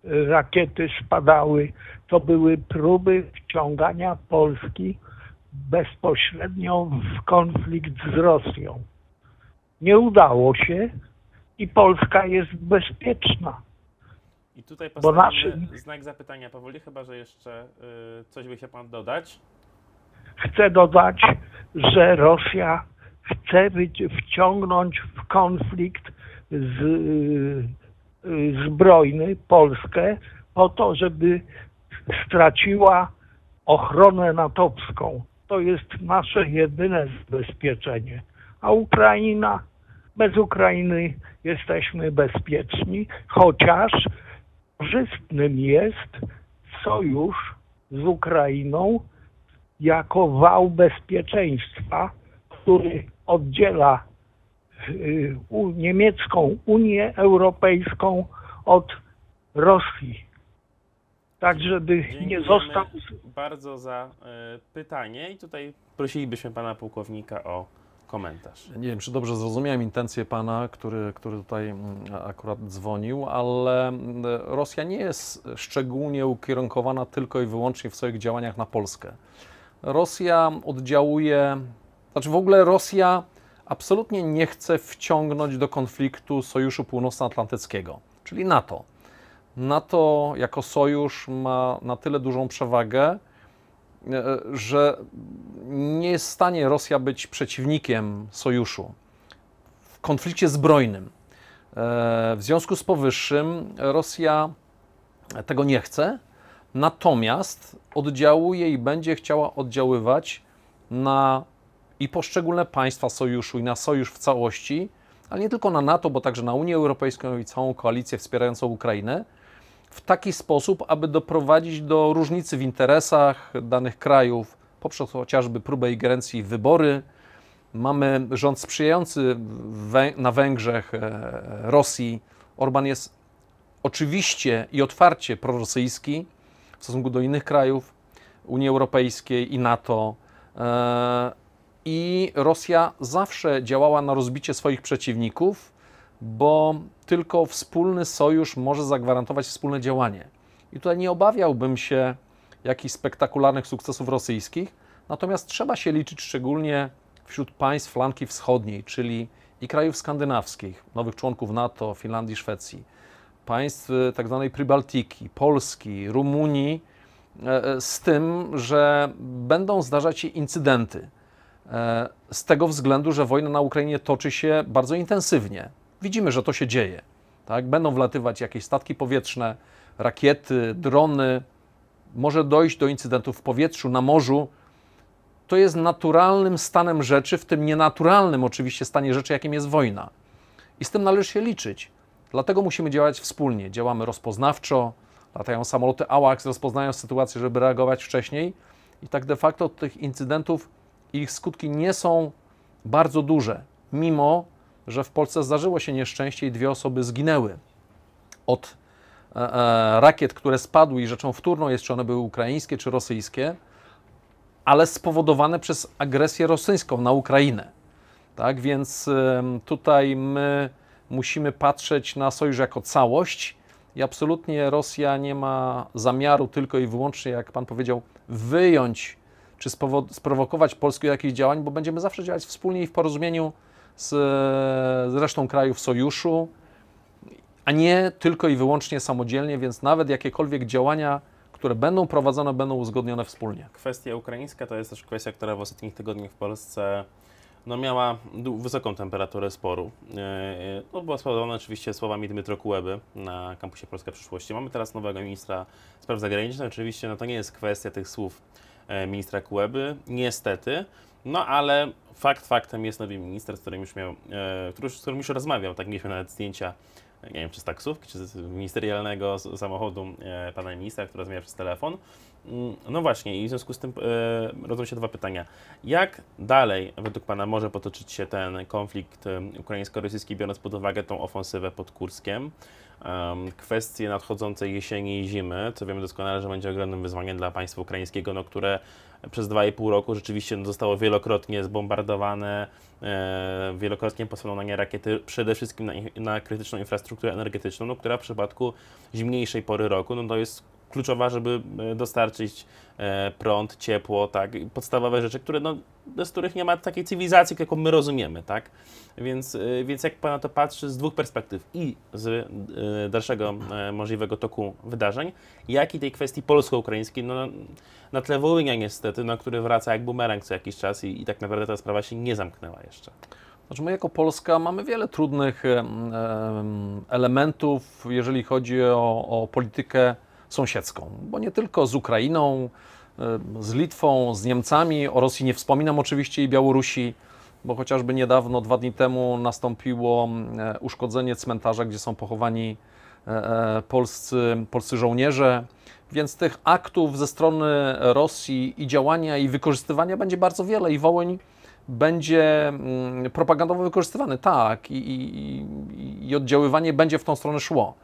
y, rakiety spadały, to były próby wciągania Polski bezpośrednio w konflikt z Rosją. Nie udało się i Polska jest bezpieczna. I tutaj postawimy naszy... znak zapytania powoli, chyba że jeszcze y, coś by się Pan dodać. Chcę dodać, że Rosja chce być, wciągnąć w konflikt z, y, y, zbrojny Polskę po to, żeby straciła ochronę natowską. To jest nasze jedyne zabezpieczenie. A Ukraina, bez Ukrainy jesteśmy bezpieczni, chociaż korzystnym jest sojusz z Ukrainą jako wał bezpieczeństwa, który oddziela y, niemiecką Unię Europejską od Rosji. Tak, żeby Dziękujemy nie został. Bardzo za y, pytanie i tutaj prosilibyśmy pana pułkownika o komentarz. Nie wiem, czy dobrze zrozumiałem intencję pana, który, który tutaj mm, akurat dzwonił, ale mm, Rosja nie jest szczególnie ukierunkowana tylko i wyłącznie w swoich działaniach na Polskę. Rosja oddziałuje znaczy w ogóle Rosja absolutnie nie chce wciągnąć do konfliktu Sojuszu Północnoatlantyckiego, czyli NATO. NATO jako sojusz ma na tyle dużą przewagę, e, że nie jest w stanie Rosja być przeciwnikiem sojuszu w konflikcie zbrojnym. E, w związku z powyższym Rosja tego nie chce, natomiast oddziałuje i będzie chciała oddziaływać na i poszczególne państwa sojuszu i na sojusz w całości, ale nie tylko na NATO, bo także na Unię Europejską i całą koalicję wspierającą Ukrainę, w taki sposób, aby doprowadzić do różnicy w interesach danych krajów poprzez chociażby próbę ingerencji w wybory. Mamy rząd sprzyjający na Węgrzech e, Rosji. Orban jest oczywiście i otwarcie prorosyjski w stosunku do innych krajów Unii Europejskiej i NATO. E, i Rosja zawsze działała na rozbicie swoich przeciwników, bo tylko wspólny sojusz może zagwarantować wspólne działanie. I tutaj nie obawiałbym się jakichś spektakularnych sukcesów rosyjskich, natomiast trzeba się liczyć szczególnie wśród państw flanki wschodniej, czyli i krajów skandynawskich, nowych członków NATO, Finlandii, Szwecji, państw e, tzw. Tak Prybaltiki, Polski, Rumunii, e, e, z tym, że będą zdarzać się incydenty E, z tego względu, że wojna na Ukrainie toczy się bardzo intensywnie. Widzimy, że to się dzieje. Tak? Będą wlatywać jakieś statki powietrzne, rakiety, drony. Może dojść do incydentów w powietrzu, na morzu. To jest naturalnym stanem rzeczy, w tym nienaturalnym oczywiście stanie rzeczy, jakim jest wojna. I z tym należy się liczyć. Dlatego musimy działać wspólnie. Działamy rozpoznawczo, latają samoloty AWACS, rozpoznają sytuację, żeby reagować wcześniej. I tak de facto tych incydentów ich skutki nie są bardzo duże, mimo że w Polsce zdarzyło się nieszczęście i dwie osoby zginęły od e, e, rakiet, które spadły i rzeczą wtórną jest, czy one były ukraińskie czy rosyjskie, ale spowodowane przez agresję rosyjską na Ukrainę. Tak więc tutaj my musimy patrzeć na sojusz jako całość i absolutnie Rosja nie ma zamiaru tylko i wyłącznie, jak pan powiedział, wyjąć czy sprowokować Polskę do jakichś działań, bo będziemy zawsze działać wspólnie i w porozumieniu z, z resztą krajów sojuszu, a nie tylko i wyłącznie samodzielnie, więc nawet jakiekolwiek działania, które będą prowadzone, będą uzgodnione wspólnie. Kwestia ukraińska to jest też kwestia, która w ostatnich tygodniach w Polsce no miała wysoką temperaturę sporu. E, e, no, była spowodowana oczywiście słowami Dmytro Kueby na kampusie Polska Przyszłości. Mamy teraz nowego ministra spraw zagranicznych. Oczywiście no, to nie jest kwestia tych słów E, ministra Kueby, niestety. No ale fakt faktem jest nowy minister, z którym już, miał, e, który, z którym już rozmawiał, tak mieliśmy nawet zdjęcia, e, nie wiem czy z taksówki, czy z ministerialnego samochodu pana ministra, który rozmawiał przez telefon. Mm, no właśnie i w związku z tym rodzą się dwa pytania. Jak dalej według pana może potoczyć się ten konflikt ukraińsko-rosyjski, biorąc pod uwagę tą ofensywę pod Kurskiem? kwestie nadchodzącej jesieni i zimy, co wiemy doskonale, że będzie ogromnym wyzwaniem dla państwa ukraińskiego, no, które przez 2,5 roku rzeczywiście no, zostało wielokrotnie zbombardowane, e, wielokrotnie posłano na nie rakiety, przede wszystkim na, na krytyczną infrastrukturę energetyczną, no, która w przypadku zimniejszej pory roku no, to jest kluczowa, żeby e, dostarczyć e, prąd, ciepło, tak, podstawowe rzeczy, które, no, bez no, których nie ma takiej cywilizacji, jaką my rozumiemy, tak. Więc, e, więc jak Pan na to patrzy z dwóch perspektyw i z dalszego możliwego toku wydarzeń, jak i tej kwestii polsko-ukraińskiej, no, na tle Wołynia niestety, no, który wraca jak bumerang co jakiś czas i, i tak naprawdę ta sprawa się nie zamknęła jeszcze. Znaczy my jako Polska mamy wiele trudnych elementów, jeżeli chodzi o, o politykę sąsiedzką, bo nie tylko z Ukrainą, e, z Litwą, z Niemcami, o Rosji nie wspominam oczywiście i Białorusi, bo chociażby niedawno, dwa dni temu, nastąpiło e, uszkodzenie cmentarza, gdzie są pochowani e, polscy, polscy żołnierze. Więc tych aktów ze strony Rosji i działania i wykorzystywania będzie bardzo wiele i Wołyń będzie propagandowo wykorzystywany, tak, i, i, i oddziaływanie będzie w tą stronę szło.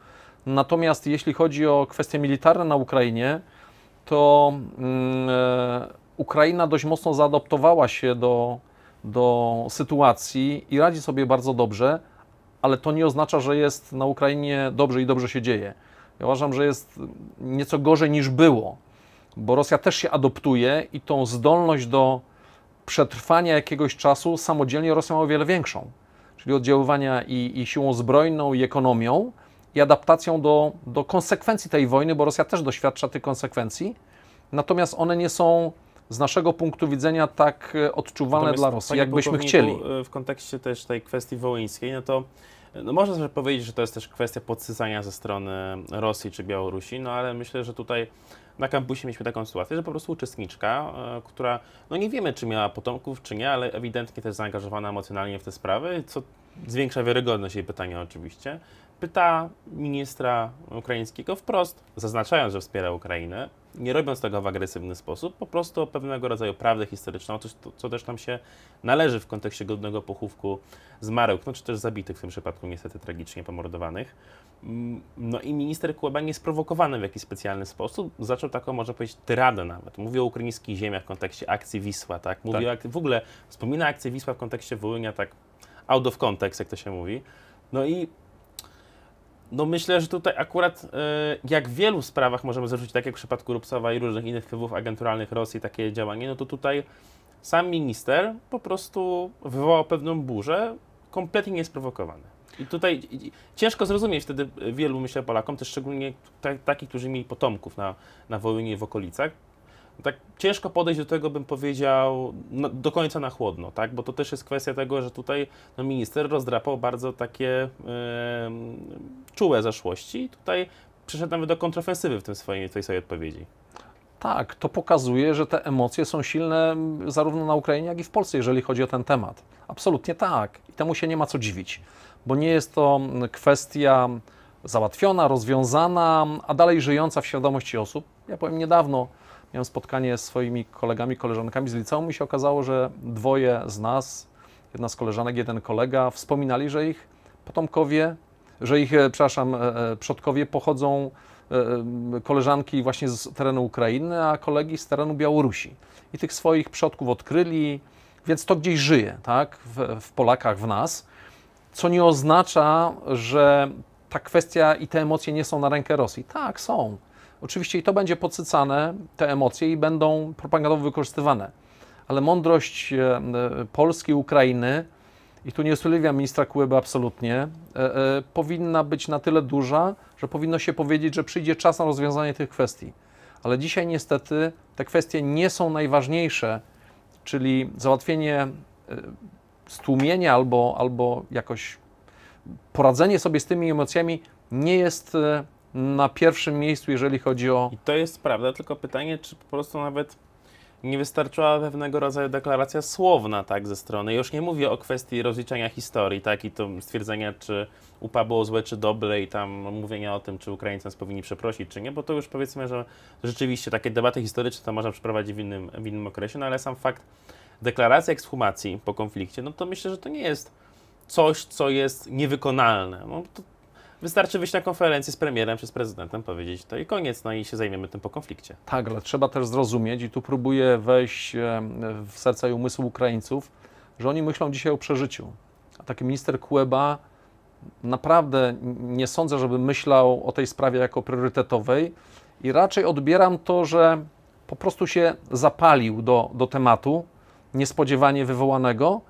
Natomiast jeśli chodzi o kwestie militarne na Ukrainie, to mm, e, Ukraina dość mocno zaadoptowała się do, do sytuacji i radzi sobie bardzo dobrze, ale to nie oznacza, że jest na Ukrainie dobrze i dobrze się dzieje. Ja uważam, że jest nieco gorzej niż było, bo Rosja też się adoptuje i tą zdolność do przetrwania jakiegoś czasu samodzielnie Rosja ma o wiele większą, czyli oddziaływania i, i siłą zbrojną, i ekonomią, i adaptacją do, do konsekwencji tej wojny, bo Rosja też doświadcza tych konsekwencji, natomiast one nie są z naszego punktu widzenia tak e, odczuwalne natomiast, dla Rosji, jakbyśmy chcieli. E, w kontekście też tej kwestii wołyńskiej, no to no można też powiedzieć, że to jest też kwestia podsycania ze strony Rosji czy Białorusi, no ale myślę, że tutaj na kampusie mieliśmy taką sytuację, że po prostu uczestniczka, e, która, no nie wiemy czy miała potomków, czy nie, ale ewidentnie też zaangażowana emocjonalnie w te sprawy, co zwiększa wiarygodność jej pytania oczywiście, pyta ministra ukraińskiego wprost, zaznaczając, że wspiera Ukrainę, nie robiąc tego w agresywny sposób, po prostu o pewnego rodzaju prawdę historyczną, coś, to, co też nam się należy w kontekście godnego pochówku zmarłych, no czy też zabitych w tym przypadku niestety tragicznie pomordowanych. Mm, no i minister nie sprowokowany w jakiś specjalny sposób zaczął taką, można powiedzieć, tyradę nawet. Mówi o ukraińskich ziemiach w kontekście akcji Wisła, tak? Mówi tak. O, w ogóle wspomina akcję Wisła w kontekście Wołynia, tak out of context, jak to się mówi. No i no myślę, że tutaj akurat e, jak w wielu sprawach możemy zarzucić, tak jak w przypadku Rupsowa i różnych innych wpływów agenturalnych Rosji, takie działanie, no to tutaj sam minister po prostu wywołał pewną burzę, kompletnie niesprowokowany. I tutaj ciężko zrozumieć wtedy e, wielu, myślę, Polakom, też szczególnie takich, którzy mieli potomków na, na Wołynie w okolicach, tak ciężko podejść do tego, bym powiedział, no, do końca na chłodno, tak? bo to też jest kwestia tego, że tutaj no, minister rozdrapał bardzo takie yy, czułe zeszłości. i tutaj przyszedł nawet do kontrofensywy w tym swojej tej swojej odpowiedzi. Tak, to pokazuje, że te emocje są silne zarówno na Ukrainie, jak i w Polsce, jeżeli chodzi o ten temat. Absolutnie tak. I temu się nie ma co dziwić, bo nie jest to kwestia załatwiona, rozwiązana, a dalej żyjąca w świadomości osób. Ja powiem niedawno, Miałem spotkanie z swoimi kolegami, koleżankami z liceum i się okazało, że dwoje z nas, jedna z koleżanek, jeden kolega, wspominali, że ich potomkowie, że ich, e, przepraszam, e, e, przodkowie pochodzą koleżanki właśnie z terenu Ukrainy, a kolegi z terenu Białorusi. I tych swoich przodków odkryli, więc to gdzieś żyje, tak, w, w Polakach, w nas, co nie oznacza, że ta kwestia i te emocje nie są na rękę Rosji. Tak, są. Oczywiście i to będzie podsycane, te emocje, i będą propagandowo wykorzystywane. Ale mądrość e, e, Polski, Ukrainy, i tu nie usłyszałem ministra Kueby absolutnie, e, powinna być na tyle duża, że powinno się powiedzieć, że przyjdzie czas na rozwiązanie tych kwestii. Ale dzisiaj niestety te kwestie nie są najważniejsze, czyli załatwienie stłumienia albo, albo jakoś poradzenie sobie z tymi emocjami nie jest na pierwszym miejscu, jeżeli chodzi o. I to jest prawda, tylko pytanie, czy po prostu nawet nie wystarczyła pewnego rodzaju deklaracja słowna, tak, ze strony. Już nie mówię o kwestii rozliczenia historii, tak, i to stwierdzenia, czy UPA było złe, czy dobre, i tam mówienia o tym, czy Ukraińcy nas powinni przeprosić, czy nie, bo to już powiedzmy, że rzeczywiście takie debaty historyczne to można przeprowadzić w innym, w innym okresie, no ale sam fakt deklaracji ekshumacji po konflikcie, no to myślę, że to nie jest coś, co jest niewykonalne. No, to, Wystarczy wyjść na konferencję z premierem czy z prezydentem, powiedzieć to i koniec, no i się zajmiemy tym po konflikcie. Tak, ale trzeba też zrozumieć i tu próbuję wejść w serca i umysł Ukraińców, że oni myślą dzisiaj o przeżyciu. A taki minister Kueba naprawdę nie sądzę, żeby myślał o tej sprawie jako priorytetowej i raczej odbieram to, że po prostu się zapalił do, do tematu niespodziewanie wywołanego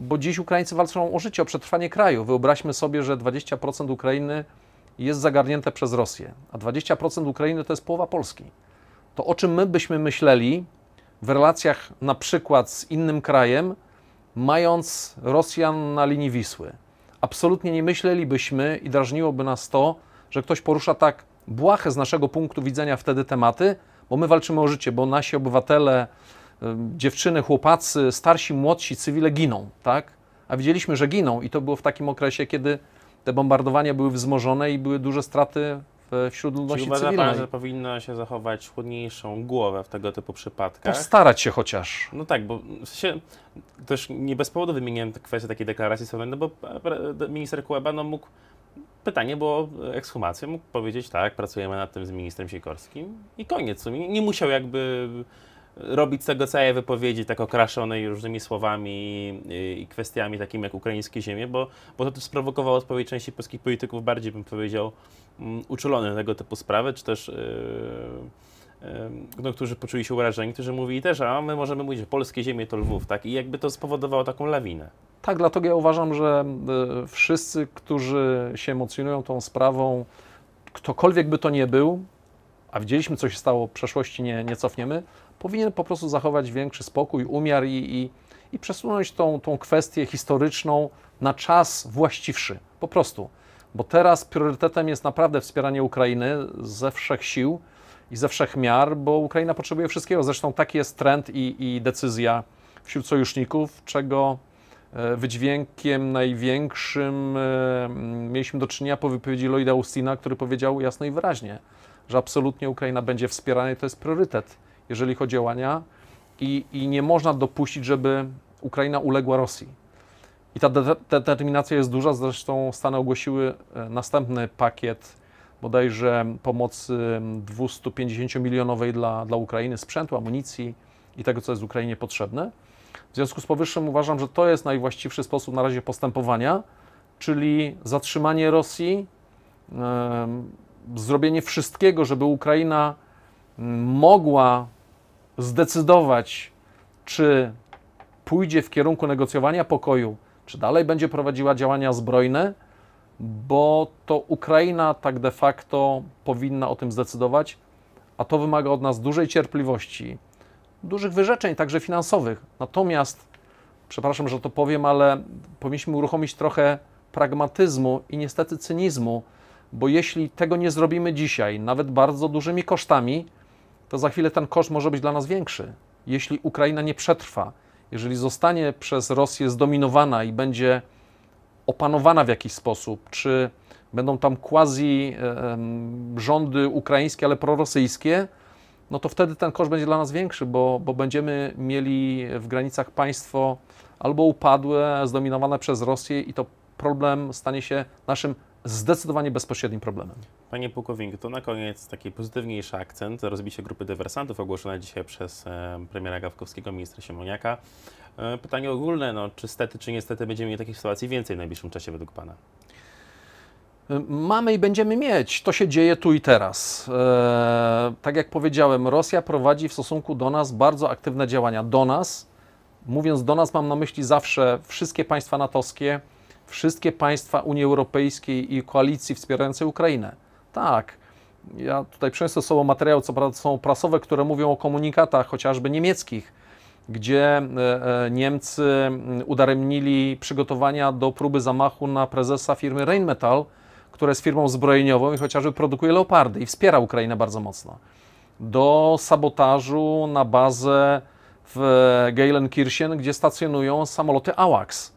bo dziś Ukraińcy walczą o życie, o przetrwanie kraju. Wyobraźmy sobie, że 20% Ukrainy jest zagarnięte przez Rosję, a 20% Ukrainy to jest połowa Polski. To o czym my byśmy myśleli w relacjach na przykład z innym krajem, mając Rosjan na linii Wisły? Absolutnie nie myślelibyśmy i drażniłoby nas to, że ktoś porusza tak błahe z naszego punktu widzenia wtedy tematy, bo my walczymy o życie, bo nasi obywatele, Y, dziewczyny, chłopacy, starsi, młodsi cywile giną, tak? A widzieliśmy, że giną i to było w takim okresie, kiedy te bombardowania były wzmożone i były duże straty wśród ludności Czyli uważa cywilnej. Pan, że powinno się zachować chłodniejszą głowę w tego typu przypadkach? Postarać tak, się chociaż. No tak, bo w sensie, też nie bez powodu wymieniłem kwestię takiej deklaracji słownej, no bo minister Kueba no, mógł Pytanie było ekshumację. Mógł powiedzieć tak, pracujemy nad tym z ministrem Sikorskim i koniec. Nie musiał jakby robić z tego całej wypowiedzi tak okraszonej różnymi słowami i kwestiami takimi jak ukraińskie ziemie, bo, bo to sprowokowało sporej części polskich polityków bardziej, bym powiedział, mm, uczulone na tego typu sprawy, czy też e, e, no, którzy poczuli się urażeni, którzy mówili też, a my możemy mówić, że polskie ziemie to Lwów, tak? I jakby to spowodowało taką lawinę. Tak, dlatego ja uważam, że e, wszyscy, którzy się emocjonują tą sprawą, ktokolwiek by to nie był, a widzieliśmy, co się stało w przeszłości, nie, nie cofniemy, powinien po prostu zachować większy spokój, umiar i, i, i przesunąć tą, tą kwestię historyczną na czas właściwszy. Po prostu. Bo teraz priorytetem jest naprawdę wspieranie Ukrainy ze wszech sił i ze wszech miar, bo Ukraina potrzebuje wszystkiego. Zresztą taki jest trend i, i decyzja wśród sojuszników, czego e, wydźwiękiem największym e, mieliśmy do czynienia po wypowiedzi Lloyda Austina, który powiedział jasno i wyraźnie, że absolutnie Ukraina będzie wspierana i to jest priorytet jeżeli chodzi o działania i, i nie można dopuścić, żeby Ukraina uległa Rosji. I ta de determinacja jest duża, zresztą Stany ogłosiły e, następny pakiet bodajże pomocy 250-milionowej dla, dla Ukrainy, sprzętu, amunicji i tego, co jest Ukrainie potrzebne. W związku z powyższym uważam, że to jest najwłaściwszy sposób na razie postępowania, czyli zatrzymanie Rosji, yy, zrobienie wszystkiego, żeby Ukraina mogła zdecydować, czy pójdzie w kierunku negocjowania pokoju, czy dalej będzie prowadziła działania zbrojne, bo to Ukraina tak de facto powinna o tym zdecydować, a to wymaga od nas dużej cierpliwości, dużych wyrzeczeń, także finansowych. Natomiast, przepraszam, że to powiem, ale powinniśmy uruchomić trochę pragmatyzmu i niestety cynizmu, bo jeśli tego nie zrobimy dzisiaj, nawet bardzo dużymi kosztami, to za chwilę ten koszt może być dla nas większy. Jeśli Ukraina nie przetrwa, jeżeli zostanie przez Rosję zdominowana i będzie opanowana w jakiś sposób, czy będą tam quasi rządy ukraińskie, ale prorosyjskie, no to wtedy ten koszt będzie dla nas większy, bo, bo będziemy mieli w granicach państwo albo upadłe, zdominowane przez Rosję i to problem stanie się naszym zdecydowanie bezpośrednim problemem. Panie pułkowniku, to na koniec taki pozytywniejszy akcent, rozbicie grupy dywersantów ogłoszone dzisiaj przez e, premiera Gawkowskiego, ministra Siemoniaka. E, pytanie ogólne, no, czy stety, czy niestety będziemy mieli takich sytuacji więcej w najbliższym czasie według Pana? E, mamy i będziemy mieć. To się dzieje tu i teraz. tak jak powiedziałem, Rosja prowadzi w stosunku do nas bardzo aktywne działania. Do nas, mówiąc do nas, mam na myśli zawsze wszystkie państwa natowskie, wszystkie państwa Unii Europejskiej i koalicji wspierającej Ukrainę. Tak. Ja tutaj przyniosę ze sobą materiał, co prawda są prasowe, które mówią o komunikatach chociażby niemieckich, gdzie e, e, Niemcy mm, udaremnili przygotowania do próby zamachu na prezesa firmy Rheinmetall, która jest firmą zbrojeniową i chociażby produkuje leopardy i wspiera Ukrainę bardzo mocno, do sabotażu na bazę w Geilenkirchen, gdzie stacjonują samoloty AWACS,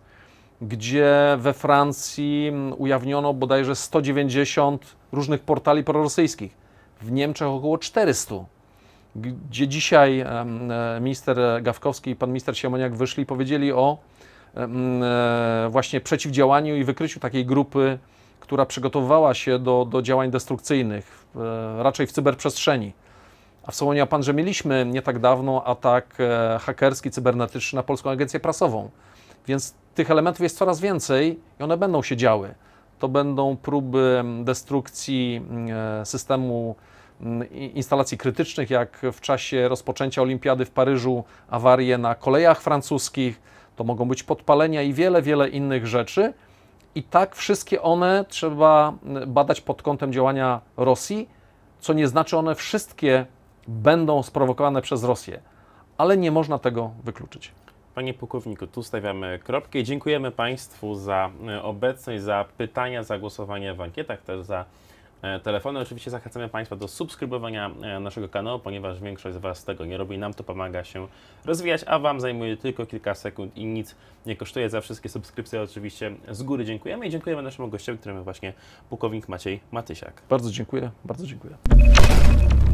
gdzie we Francji mm, ujawniono bodajże 190 różnych portali prorosyjskich. W Niemczech około 400. Gdzie dzisiaj e, minister Gawkowski i pan minister Siemoniak wyszli i powiedzieli o e, właśnie przeciwdziałaniu i wykryciu takiej grupy, która przygotowywała się do, do działań destrukcyjnych, e, raczej w cyberprzestrzeni. A wspomniał Pan, że mieliśmy nie tak dawno atak hakerski, cybernetyczny na Polską Agencję Prasową. Więc tych elementów jest coraz więcej i one będą się działy to będą próby mm, destrukcji mm, e, systemu mm, instalacji krytycznych, jak w czasie rozpoczęcia Olimpiady w Paryżu awarie na kolejach francuskich, to mogą być podpalenia i wiele, wiele innych rzeczy. I tak wszystkie one trzeba badać pod kątem działania Rosji, co nie znaczy one wszystkie będą sprowokowane przez Rosję, ale nie można tego wykluczyć. Panie pułkowniku, tu stawiamy kropkę i dziękujemy Państwu za e, obecność, za pytania, za głosowanie w ankietach, też za e, telefony. Oczywiście zachęcamy Państwa do subskrybowania e, naszego kanału, ponieważ większość z Was tego nie robi. Nam to pomaga się rozwijać, a Wam zajmuje tylko kilka sekund i nic nie kosztuje. Za wszystkie subskrypcje oczywiście z góry dziękujemy i dziękujemy naszemu gościowi, którym właśnie pułkownik Maciej Matysiak. Bardzo dziękuję, bardzo dziękuję.